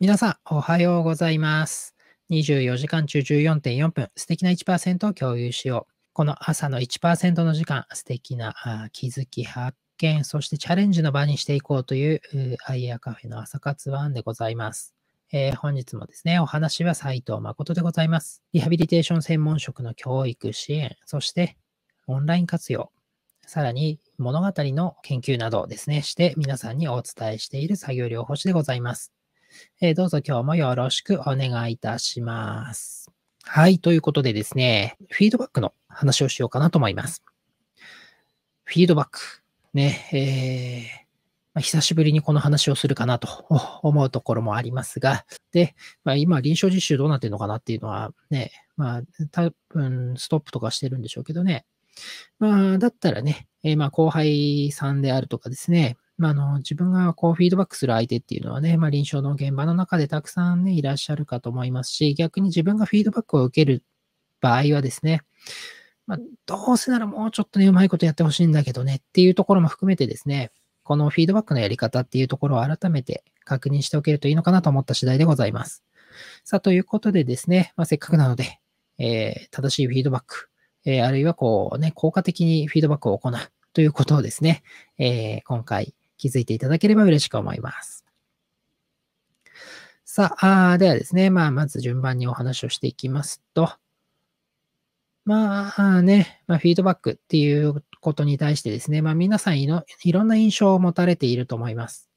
皆さん、おはようございます。24時間中14.4分、素敵な1%を共有しよう。この朝の1%の時間、素敵な気づき、発見、そしてチャレンジの場にしていこうというアイアカフェの朝活ワンでございます。えー、本日もですね、お話は斉藤誠でございます。リハビリテーション専門職の教育支援、そしてオンライン活用、さらに物語の研究などをですね、して皆さんにお伝えしている作業療法士でございます。えー、どうぞ今日もよろしくお願いいたします。はい。ということでですね、フィードバックの話をしようかなと思います。フィードバック。ね、えー、まあ、久しぶりにこの話をするかなと思うところもありますが、で、まあ、今、臨床実習どうなってるのかなっていうのはね、まあ、多分、ストップとかしてるんでしょうけどね。まあ、だったらね、えー、まあ、後輩さんであるとかですね、まあ、の、自分がこうフィードバックする相手っていうのはね、まあ、臨床の現場の中でたくさんね、いらっしゃるかと思いますし、逆に自分がフィードバックを受ける場合はですね、まあ、どうせならもうちょっとね、うまいことやってほしいんだけどねっていうところも含めてですね、このフィードバックのやり方っていうところを改めて確認しておけるといいのかなと思った次第でございます。さあ、ということでですね、まあ、せっかくなので、えー、正しいフィードバック、えー、あるいはこうね、効果的にフィードバックを行うということをですね、えー、今回気づいていただければ嬉しく思います。さあ、あではですね、まあ、まず順番にお話をしていきますと、まあね、まあ、フィードバックっていうことに対してですね、まあ、皆さんいのいろんな印象を持たれていると思います。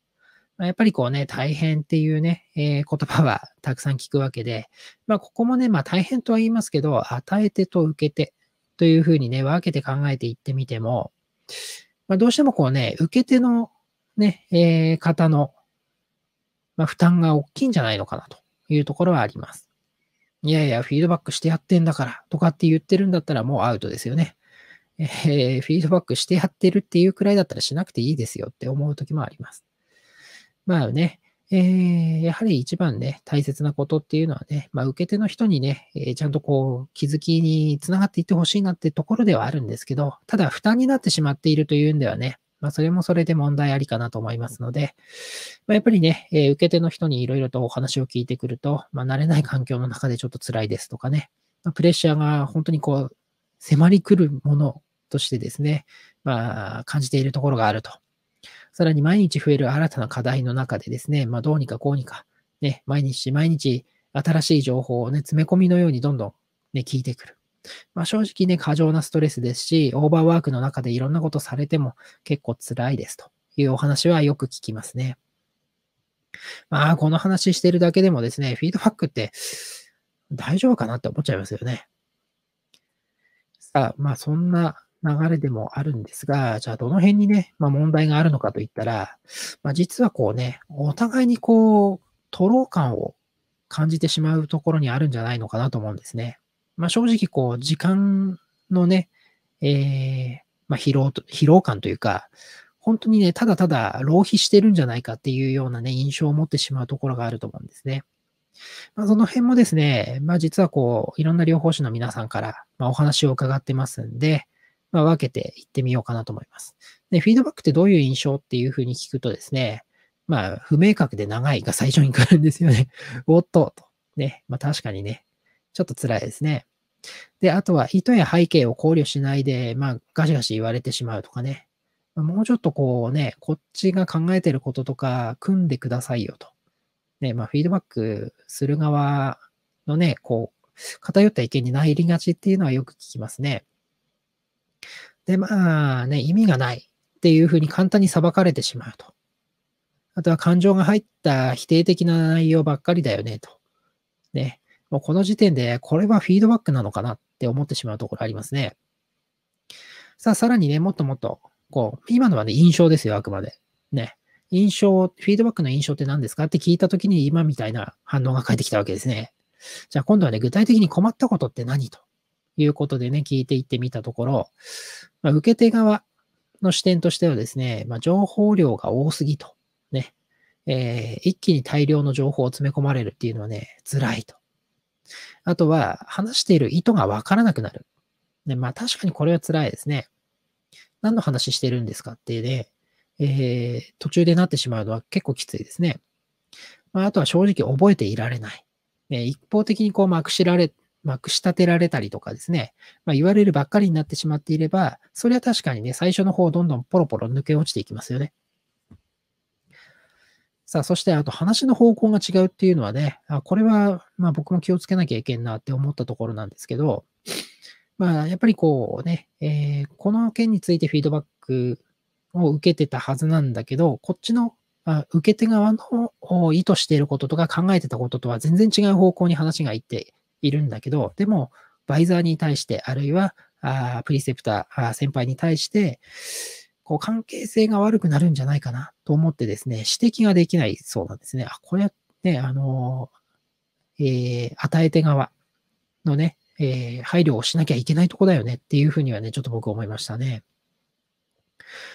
まやっぱりこうね、大変っていうね、えー、言葉はたくさん聞くわけで、まあ、ここもね、まあ、大変とは言いますけど、与えてと受けてというふうにね、分けて考えていってみても、まあ、どうしてもこうね、受け手のね、えー、方の、まあ、負担が大きいんじゃないのかなというところはあります。いやいや、フィードバックしてやってんだからとかって言ってるんだったらもうアウトですよね。えー、フィードバックしてやってるっていうくらいだったらしなくていいですよって思う時もあります。まあね、えー、やはり一番ね、大切なことっていうのはね、まあ、受け手の人にね、えー、ちゃんとこう、気づきにつながっていってほしいなってところではあるんですけど、ただ負担になってしまっているというんではね、まあ、それもそれで問題ありかなと思いますので、まあ、やっぱりね、えー、受け手の人にいろいろとお話を聞いてくると、まあ、慣れない環境の中でちょっと辛いですとかね、まあ、プレッシャーが本当にこう、迫り来るものとしてですね、まあ、感じているところがあると。さらに毎日増える新たな課題の中でですね、まあ、どうにかこうにか、ね、毎日毎日新しい情報をね、詰め込みのようにどんどんね、聞いてくる。まあ、正直ね、過剰なストレスですし、オーバーワークの中でいろんなことされても結構辛いですというお話はよく聞きますね。まあ、この話してるだけでもですね、フィードバックって大丈夫かなって思っちゃいますよね。さあ、まあ、そんな流れでもあるんですが、じゃあどの辺にね、まあ問題があるのかといったら、まあ実はこうね、お互いにこう、徒労感を感じてしまうところにあるんじゃないのかなと思うんですね。まあ、正直こう、時間のね、えー、まあ、疲労と、疲労感というか、本当にね、ただただ浪費してるんじゃないかっていうようなね、印象を持ってしまうところがあると思うんですね。まあ、その辺もですね、まあ実はこう、いろんな療法士の皆さんから、まお話を伺ってますんで、まあ、分けていってみようかなと思います。で、フィードバックってどういう印象っていうふうに聞くとですね、まあ、不明確で長いが最初に来るんですよね。おっと、と。ね。まあ、確かにね、ちょっと辛いですね。で、あとは人や背景を考慮しないで、まあ、ガシガシ言われてしまうとかね。もうちょっとこうね、こっちが考えてることとか、組んでくださいよと。ね、まあ、フィードバックする側のね、こう、偏った意見になりがちっていうのはよく聞きますね。で、まあね、意味がないっていうふうに簡単に裁かれてしまうと。あとは感情が入った否定的な内容ばっかりだよね、と。ね。もうこの時点でこれはフィードバックなのかなって思ってしまうところありますね。さあ、さらにね、もっともっと、こう、今のはね、印象ですよ、あくまで。ね。印象、フィードバックの印象って何ですかって聞いたときに今みたいな反応が返ってきたわけですね。じゃあ今度はね、具体的に困ったことって何ということでね、聞いていってみたところ、まあ、受け手側の視点としてはですね、まあ、情報量が多すぎと。ね。えー、一気に大量の情報を詰め込まれるっていうのはね、辛いと。あとは、話している意図がわからなくなる。で、まあ確かにこれは辛いですね。何の話してるんですかってね、えー、途中でなってしまうのは結構きついですね。まあ、あとは正直覚えていられない。えー、一方的にこうまくしられ、まくし立てられたりとかですね、まあ、言われるばっかりになってしまっていれば、それは確かにね、最初の方どんどんポロポロ抜け落ちていきますよね。さあ、そしてあと話の方向が違うっていうのはね、あこれはま僕も気をつけなきゃいけんなって思ったところなんですけど、まあ、やっぱりこうね、えー、この件についてフィードバックを受けてたはずなんだけど、こっちのあ受け手側の意図していることとか考えてたこととは全然違う方向に話がいっているんだけど、でも、バイザーに対して、あるいはあプリセプター、あ先輩に対して、こう関係性が悪くなるんじゃないかなと思ってですね、指摘ができないそうなんですね。あ、これね、あの、えー、与えて側のね、えー、配慮をしなきゃいけないとこだよねっていうふうにはね、ちょっと僕思いましたね。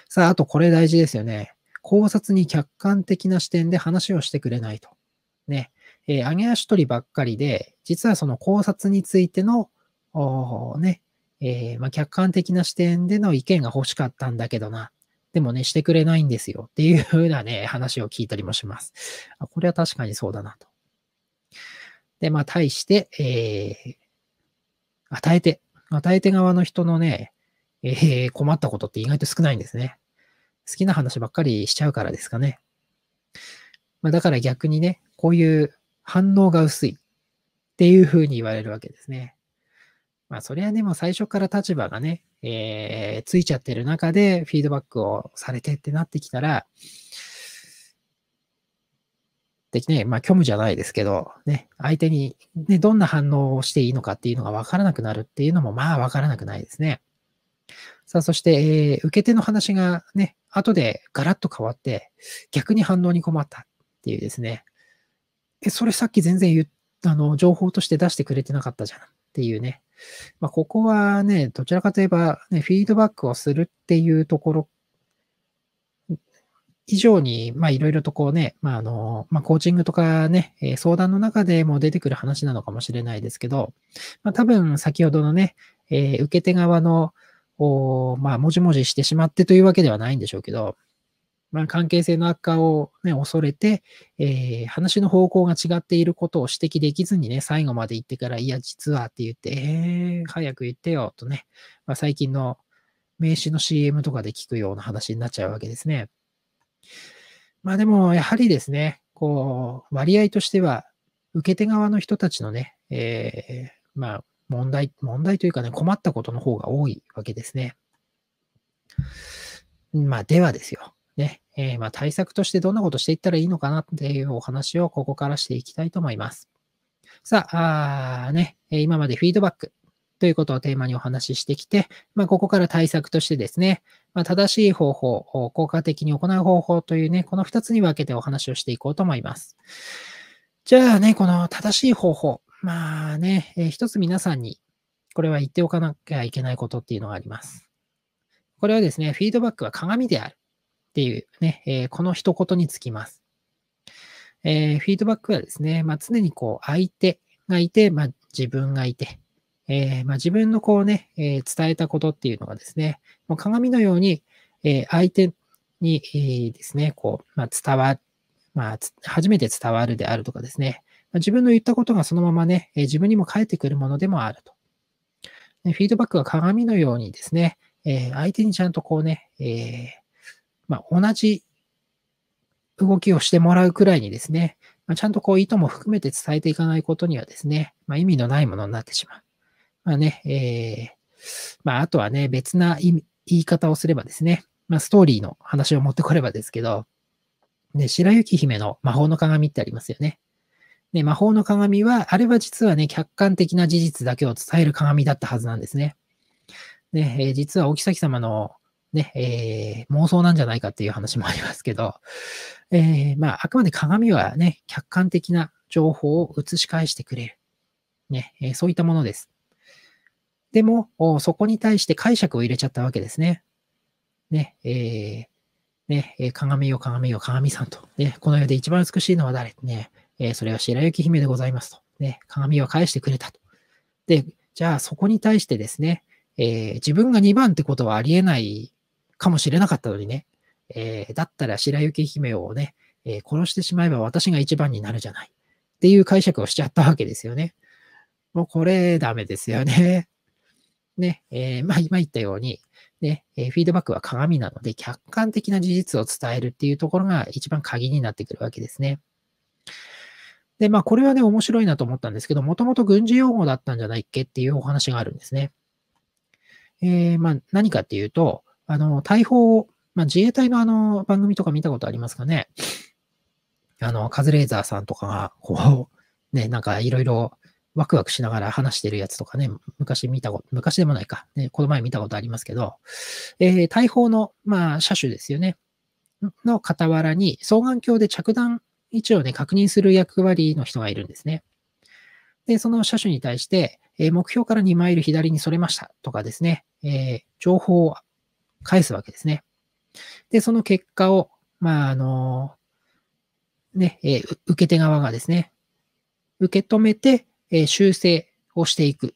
さあ、あとこれ大事ですよね。考察に客観的な視点で話をしてくれないと。ね。えー、上げ足取りばっかりで、実はその考察についての、ね、えー、まあ、客観的な視点での意見が欲しかったんだけどな。でもね、してくれないんですよっていうふうなね、話を聞いたりもします。あこれは確かにそうだなと。で、まあ、対して、えー、与えて、与えて側の人のね、えー、困ったことって意外と少ないんですね。好きな話ばっかりしちゃうからですかね。まあ、だから逆にね、こういう反応が薄いっていうふうに言われるわけですね。まあ、そりゃでも最初から立場がね、えー、ついちゃってる中でフィードバックをされてってなってきたら、できない、まあ、虚無じゃないですけど、ね、相手に、ね、どんな反応をしていいのかっていうのが分からなくなるっていうのも、まあ、分からなくないですね。さあ、そして、えー、受け手の話がね、後でガラッと変わって、逆に反応に困ったっていうですね。え、それさっき全然言った、あの、情報として出してくれてなかったじゃんっていうね。まあ、ここはね、どちらかといえば、ね、フィードバックをするっていうところ以上に、まあ、いろいろとこうね、まあ、あの、まあ、コーチングとかね、え相談の中でも出てくる話なのかもしれないですけど、まあ、多分先ほどのね、えー、受け手側の、おまあ、もじもじしてしまってというわけではないんでしょうけど、まあ、関係性の悪化を、ね、恐れて、えー、話の方向が違っていることを指摘できずにね、最後まで言ってから、いや、実はって言って、えー、早く言ってよ、とね、まあ、最近の名刺の CM とかで聞くような話になっちゃうわけですね。まあでも、やはりですね、こう、割合としては、受け手側の人たちのね、えー、まあ、問題、問題というかね、困ったことの方が多いわけですね。まあ、ではですよ。ね。えー、ま対策としてどんなことしていったらいいのかなっていうお話をここからしていきたいと思います。さあ、あね、今までフィードバックということをテーマにお話ししてきて、まあ、ここから対策としてですね、まあ、正しい方法、を効果的に行う方法というね、この2つに分けてお話をしていこうと思います。じゃあね、この正しい方法。まあね、えー、一つ皆さんにこれは言っておかなきゃいけないことっていうのがあります。これはですね、フィードバックは鏡である。っていうね、えー、この一言につきます。えー、フィードバックはですね、まあ、常にこう相手がいて、まあ、自分がいて、えー、まあ、自分のこうね、え伝えたことっていうのがですね、もう鏡のように、え相手に、えですね、こう、ま伝わ、まあ、初めて伝わるであるとかですね、ま自分の言ったことがそのままね、え自分にも返ってくるものでもあると。フィードバックは鏡のようにですね、え相手にちゃんとこうね、えまあ、同じ動きをしてもらうくらいにですね、まあ、ちゃんとこう意図も含めて伝えていかないことにはですね、まあ、意味のないものになってしまう。まあね、えー、まあ、あとはね、別な言い方をすればですね、まあ、ストーリーの話を持ってこればですけど、ね、白雪姫の魔法の鏡ってありますよね。ね、魔法の鏡は、あれは実はね、客観的な事実だけを伝える鏡だったはずなんですね。ね、えー、実は沖崎様のね、えー、妄想なんじゃないかっていう話もありますけど、えー、まあ、あくまで鏡はね、客観的な情報を映し返してくれる。ね、えー、そういったものです。でも、そこに対して解釈を入れちゃったわけですね。ね、えね、え鏡よ鏡よ鏡さんと。ね、この世で一番美しいのは誰ね、えそれは白雪姫でございますと。ね、鏡は返してくれたと。で、じゃあそこに対してですね、えー、自分が2番ってことはありえないかもしれなかったのにね、えー、だったら白雪姫をね、えー、殺してしまえば私が一番になるじゃない。っていう解釈をしちゃったわけですよね。もうこれダメですよね。ね、えー、まあ今言ったように、ね、えフィードバックは鏡なので、客観的な事実を伝えるっていうところが一番鍵になってくるわけですね。で、まあこれはね、面白いなと思ったんですけど、もともと軍事用語だったんじゃないっけっていうお話があるんですね。えー、まあ何かっていうと、あの、大砲、を、まあ、自衛隊のあの、番組とか見たことありますかねあの、カズレーザーさんとかが、こう、ね、なんかいろいろワクワクしながら話してるやつとかね、昔見たこと、昔でもないか、ね、この前見たことありますけど、えー、大砲の、まあ、車種ですよね。の傍らに、双眼鏡で着弾位置をね、確認する役割の人がいるんですね。で、その車種に対して、えー、目標から2マイル左にそれましたとかですね、えー、情報を返すわけですね。で、その結果を、まあ、あの、ね、えー、受け手側がですね、受け止めて、えー、修正をしていく。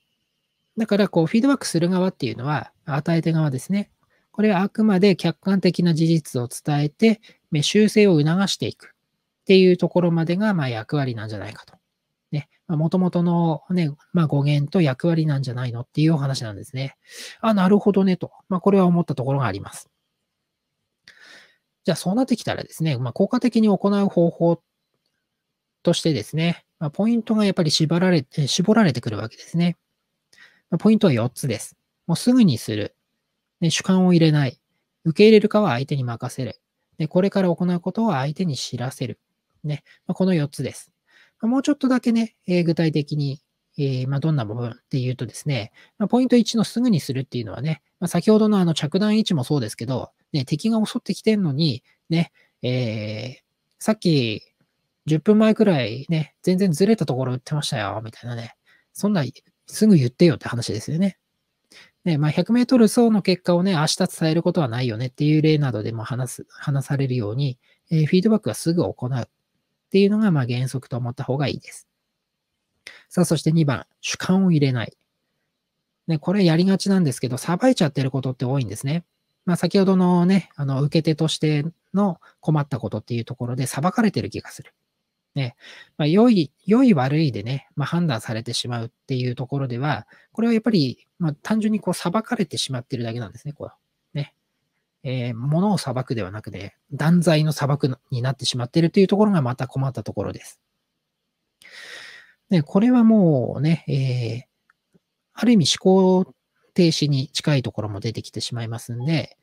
だから、こう、フィードバックする側っていうのは、与えて側ですね。これはあくまで客観的な事実を伝えて、修正を促していくっていうところまでが、まあ、役割なんじゃないかとね、もともとのね、まあ、語源と役割なんじゃないのっていうお話なんですね。あ、なるほどね、と。まあ、これは思ったところがあります。じゃあ、そうなってきたらですね、まあ、効果的に行う方法としてですね、まあ、ポイントがやっぱり縛られて、絞られてくるわけですね。まあ、ポイントは4つです。もうすぐにする。ね、主観を入れない。受け入れるかは相手に任せる。でこれから行うことを相手に知らせる。ね、まあ、この4つです。もうちょっとだけね、えー、具体的に、えー、まあ、どんな部分っていうとですね、まあ、ポイント1のすぐにするっていうのはね、まあ、先ほどのあの着弾位置もそうですけど、ね、敵が襲ってきてんのに、ね、えー、さっき10分前くらいね、全然ずれたところ打ってましたよ、みたいなね。そんな、すぐ言ってよって話ですよね。ね、まあ、100メートル走の結果をね、明日伝えることはないよねっていう例などでも話す、話されるように、えー、フィードバックはすぐ行う。っていうのがまあ原則と思った方がいいです。さあ、そして2番、主観を入れない。ね、これやりがちなんですけど、さばいちゃってることって多いんですね。まあ、先ほどのね、あの、受け手としての困ったことっていうところで裁かれてる気がする。ね、まあ、良い、良い悪いでね、まあ、判断されてしまうっていうところでは、これはやっぱり、まあ、単純にこう裁かれてしまってるだけなんですね、こえー、物を裁くではなくて、断罪の裁くになってしまっているというところがまた困ったところです。で、これはもうね、えー、ある意味思考停止に近いところも出てきてしまいますんで、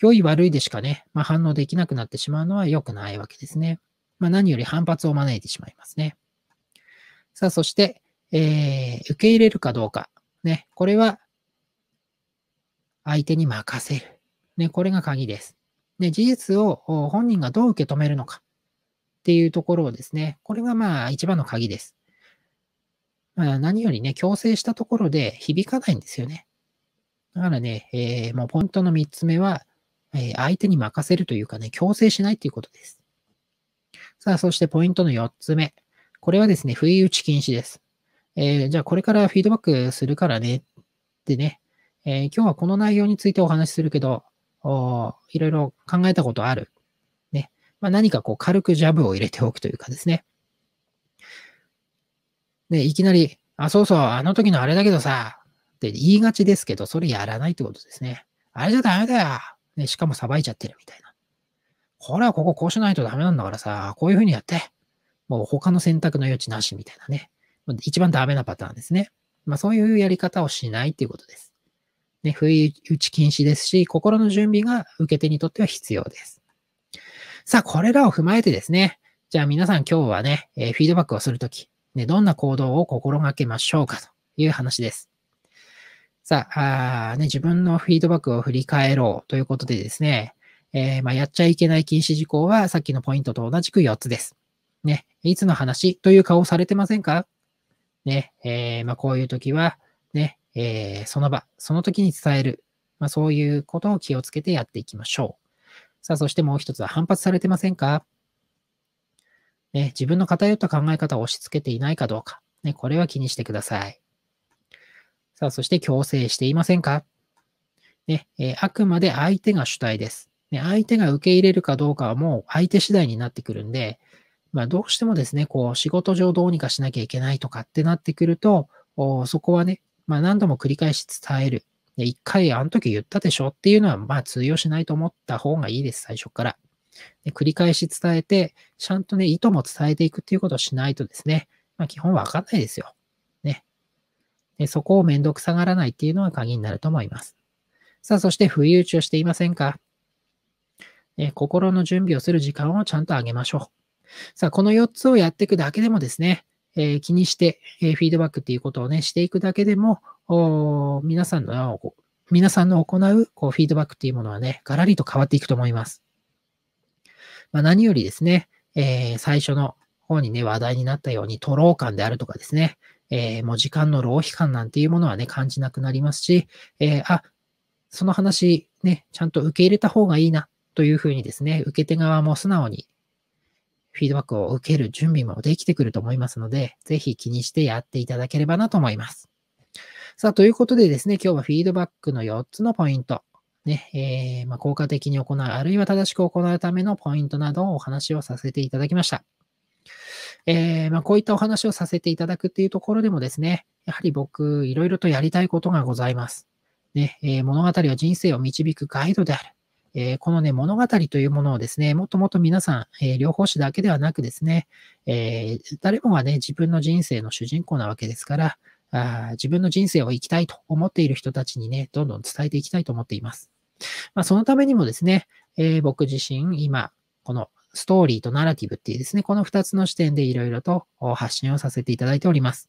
良い悪いでしかね、まあ、反応できなくなってしまうのは良くないわけですね。まあ、何より反発を招いてしまいますね。さあ、そして、えー、受け入れるかどうか。ね、これは相手に任せる。ね、これが鍵です。で、事実を本人がどう受け止めるのかっていうところをですね、これがまあ一番の鍵です。まあ、何よりね、強制したところで響かないんですよね。だからね、えー、もうポイントの3つ目は、えー、相手に任せるというかね、強制しないということです。さあ、そしてポイントの4つ目。これはですね、不意打ち禁止です。えー、じゃあこれからフィードバックするからね、ってね、えー、今日はこの内容についてお話しするけど、いろいろ考えたことある。ね。まあ、何かこう軽くジャブを入れておくというかですね。で、いきなり、あ、そうそう、あの時のあれだけどさ、って言いがちですけど、それやらないってことですね。あれじゃダメだよ。ね、しかもさばいちゃってるみたいな。これはこここうしないとダメなんだからさ、こういうふうにやって。もう他の選択の余地なしみたいなね。一番ダメなパターンですね。まあそういうやり方をしないっていうことです。ね、不意打ち禁止ですし、心の準備が受け手にとっては必要です。さあ、これらを踏まえてですね、じゃあ皆さん今日はね、えフィードバックをするとき、ね、どんな行動を心がけましょうかという話です。さあ、あね、自分のフィードバックを振り返ろうということでですね、えー、まあ、やっちゃいけない禁止事項はさっきのポイントと同じく4つです。ね、いつの話という顔されてませんかね、えー、まあ、こういう時は、えー、その場、その時に伝える。まあ、そういうことを気をつけてやっていきましょう。さあ、そしてもう一つは反発されてませんかね、自分の偏った考え方を押し付けていないかどうか。ね、これは気にしてください。さあ、そして強制していませんかね、えー、あくまで相手が主体です。ね、相手が受け入れるかどうかはもう相手次第になってくるんで、まあ、どうしてもですね、こう、仕事上どうにかしなきゃいけないとかってなってくると、そこはね、まあ、何度も繰り返し伝える。で、一回あの時言ったでしょっていうのは、まあ通用しないと思った方がいいです、最初から。で繰り返し伝えて、ちゃんとね、意図も伝えていくっていうことをしないとですね、まあ基本わかんないですよ。ね。でそこをめんどくさがらないっていうのが鍵になると思います。さあ、そして不意打ちをしていませんかえ心の準備をする時間をちゃんとあげましょう。さあ、この4つをやっていくだけでもですね、え気にして、えフィードバックっていうことをね、していくだけでも、皆さんの、皆さんの行うこうフィードバックっていうものはね、ガラリと変わっていくと思います。まあ、何よりですね、えー、最初の方にね、話題になったように、徒労感であるとかですね、えー、もう時間の浪費感なんていうものはね、感じなくなりますし、えー、あ、その話ね、ちゃんと受け入れた方がいいなというふうにですね、受け手側も素直にフィードバックを受ける準備もできてくると思いますので、ぜひ気にしてやっていただければなと思います。さあ、ということでですね、今日はフィードバックの4つのポイント、ね、えー、まあ、効果的に行う、あるいは正しく行うためのポイントなどをお話をさせていただきました。えー、まあ、こういったお話をさせていただくっていうところでもですね、やはり僕、いろいろとやりたいことがございます。ねえー、物語は人生を導くガイドである。えー、このね、物語というものをですね、もっともっと皆さん、えー、療法だけではなくですね、えー、誰もがね、自分の人生の主人公なわけですから、あ自分の人生を生きたいと思っている人たちにね、どんどん伝えていきたいと思っています。まあ、そのためにもですね、えー、僕自身、今、このストーリーとナラティブっていうですね、この二つの視点でいろいろと発信をさせていただいております。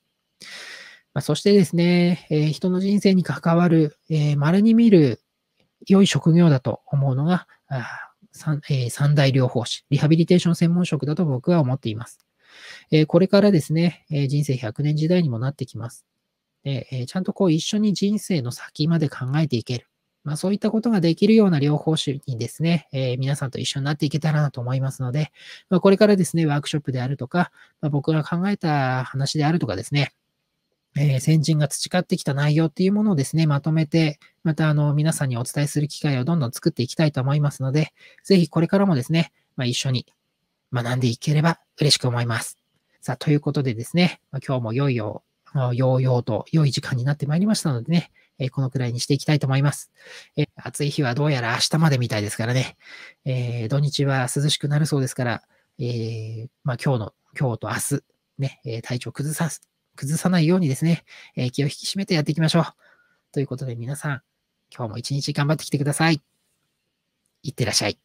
まあ、そしてですね、えー、人の人生に関わる、えー、稀に見る良い職業だと思うのが、三,、えー、三大療法士、リハビリテーション専門職だと僕は思っています。えー、これからですね、えー、人生100年時代にもなってきます。でえー、ちゃんとこう一緒に人生の先まで考えていける。まあ、そういったことができるような療法士にですね、えー、皆さんと一緒になっていけたらなと思いますので、まあ、これからですね、ワークショップであるとか、まあ、僕が考えた話であるとかですね、えー、先人が培ってきた内容っていうものをですね、まとめて、またあの、皆さんにお伝えする機会をどんどん作っていきたいと思いますので、ぜひこれからもですね、まあ、一緒に学んでいければ嬉しく思います。さあ、ということでですね、まあ、今日も良いよう、ようようと良い時間になってまいりましたのでね、えー、このくらいにしていきたいと思います、えー、暑い日はどうやら明日までみたいですからね、え土日は涼しくなるそうですから、えまあ、今日の、今日と明日、ね、体調崩さ崩さないようにですね、えー、気を引き締めてやっていきましょう。ということで皆さん、今日も一日頑張ってきてください。いってらっしゃい。